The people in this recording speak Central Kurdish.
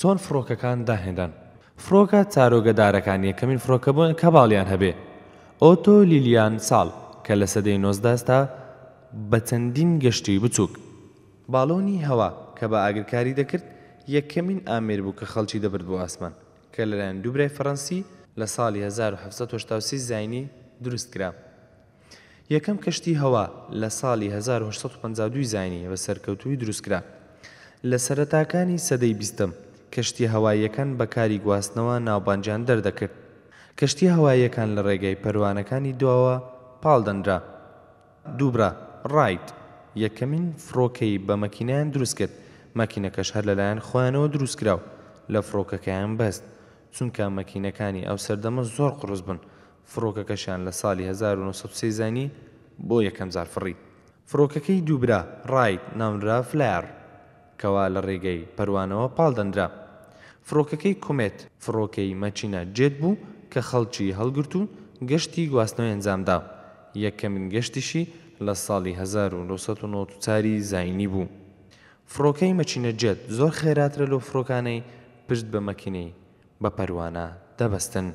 چۆن فڕۆکەکان داهێنان فرۆکە چارۆگەدارەکان یەکەمین فرۆکە بوون کەباڵیان هەبێ ئۆتۆ لیلیان ساڵ کە لە سەدەی نۆزداستا بە چەندین گەشتی بچووک باڵۆنی هەوا کە بە ئاگرکاری دەکرد یەکەمین ئامێر بوو کە خەڵکی دەبرد بۆ ئاسمان کە لەلایەن دووبرای فەڕەنسی لە ساڵی 1970 زینی دروست کرا یەکەم کەشتی هەوا لە ساڵی 1952 زینی بە سەرکەوتوی دروستکرا لە سەرەتاکانی سەدەی بیستم کەشتی هەواییەکان بەکاری گواستنەوە ناوبانجان دەردەکرد کەشتی هەواییەکان لە ڕێگەی پەروانەکانی دواوە پاڵدەنرا دووبرا ڕایت یەکەمین فڕۆکەی بە مەکینیان دروست کرد مەکینەکەش هەر لەلایەن خۆیانەوە دروستکراو لە فڕۆکەکەیان بەست چونکە مەکینەکانی ئەو سەردەمە زۆر قڕز بن فڕۆکەکەشیان لە ساڵی 1970 زانی بۆ یەکەم زار فڕی فڕۆکەکەی دووبرا ڕایت نامرا فلار کەوا لە ڕێگەی پەروانەوە پاڵدەندرا فرۆکەکەی کومێت فڕۆکەی مەچینە جێت بوو کە خەڵکی هەڵگرت و گەشتی گواستنەوە ئەنجامدا یەکەمین گەشتیشی لە ساڵی 1990 زینی بوو فرۆکەی مەچینە جێت زۆر خێراترە لەو فرۆکانەی پشت بە مەکینەی بە پەروانە دەبەستن.